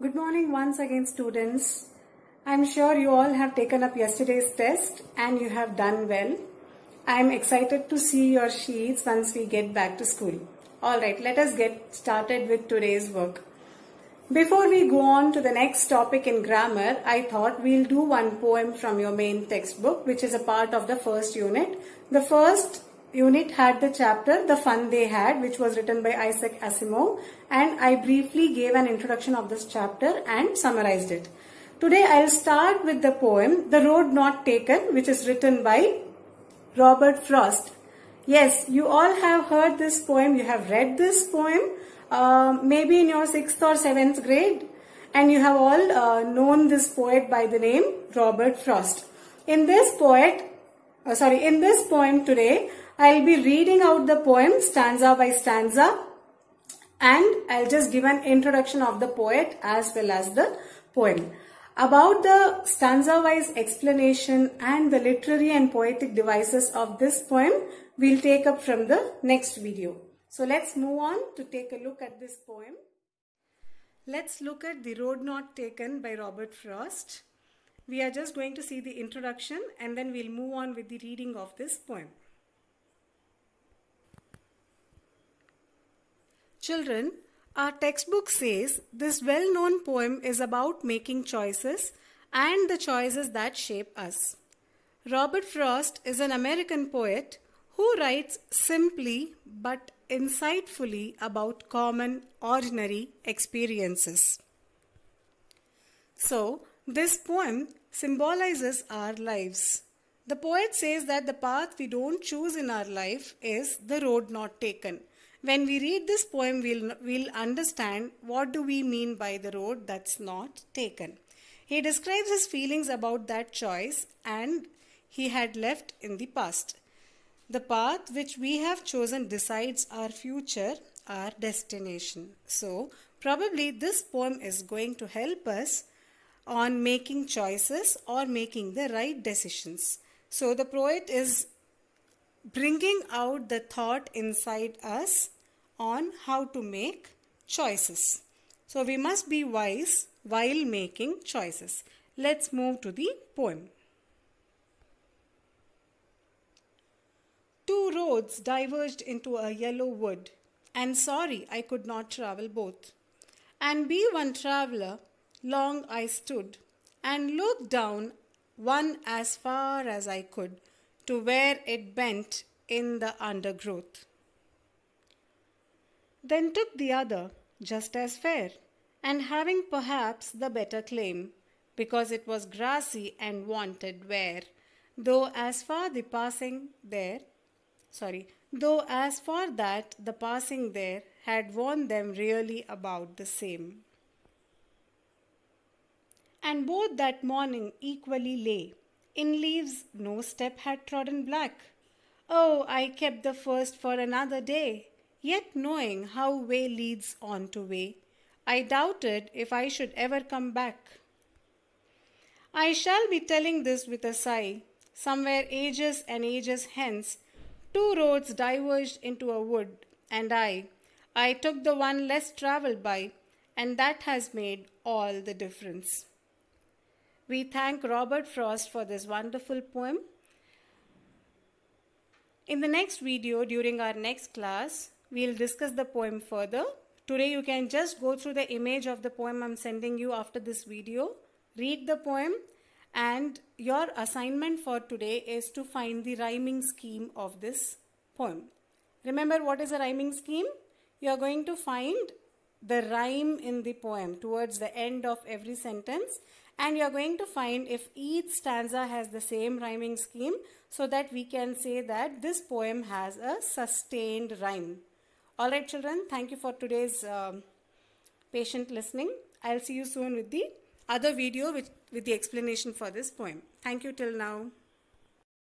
Good morning once again students. I'm sure you all have taken up yesterday's test and you have done well. I'm excited to see your sheets once we get back to school. Alright, let us get started with today's work. Before we go on to the next topic in grammar, I thought we'll do one poem from your main textbook which is a part of the first unit. The first unit had the chapter The Fun They Had which was written by Isaac Asimov and I briefly gave an introduction of this chapter and summarized it. Today I'll start with the poem The Road Not Taken which is written by Robert Frost. Yes, you all have heard this poem, you have read this poem uh, maybe in your 6th or 7th grade and you have all uh, known this poet by the name Robert Frost. In this poet, uh, sorry, in this poem today, I'll be reading out the poem stanza by stanza and I'll just give an introduction of the poet as well as the poem. About the stanza-wise explanation and the literary and poetic devices of this poem, we'll take up from the next video. So let's move on to take a look at this poem. Let's look at The Road Not Taken by Robert Frost. We are just going to see the introduction and then we'll move on with the reading of this poem. Children, our textbook says this well known poem is about making choices and the choices that shape us. Robert Frost is an American poet who writes simply but insightfully about common, ordinary experiences. So, this poem symbolizes our lives. The poet says that the path we don't choose in our life is the road not taken. When we read this poem, we'll, we'll understand what do we mean by the road that's not taken. He describes his feelings about that choice and he had left in the past. The path which we have chosen decides our future, our destination. So, probably this poem is going to help us on making choices or making the right decisions. So, the poet is bringing out the thought inside us on how to make choices. So we must be wise while making choices. Let's move to the poem. Two roads diverged into a yellow wood, and sorry I could not travel both. And be one traveler, long I stood, and looked down one as far as I could to where it bent in the undergrowth. Then took the other, just as fair, and having perhaps the better claim, because it was grassy and wanted wear, though as far the passing there, sorry, though as for that the passing there had warned them really about the same. And both that morning equally lay in leaves no step had trodden black. Oh, I kept the first for another day, yet knowing how way leads on to way, I doubted if I should ever come back. I shall be telling this with a sigh. Somewhere ages and ages hence, two roads diverged into a wood, and I, I took the one less travelled by, and that has made all the difference. We thank Robert Frost for this wonderful poem. In the next video, during our next class, we'll discuss the poem further. Today you can just go through the image of the poem I'm sending you after this video, read the poem and your assignment for today is to find the rhyming scheme of this poem. Remember what is a rhyming scheme? You are going to find the rhyme in the poem towards the end of every sentence and you're going to find if each stanza has the same rhyming scheme so that we can say that this poem has a sustained rhyme. Alright children, thank you for today's um, patient listening. I'll see you soon with the other video with, with the explanation for this poem. Thank you till now.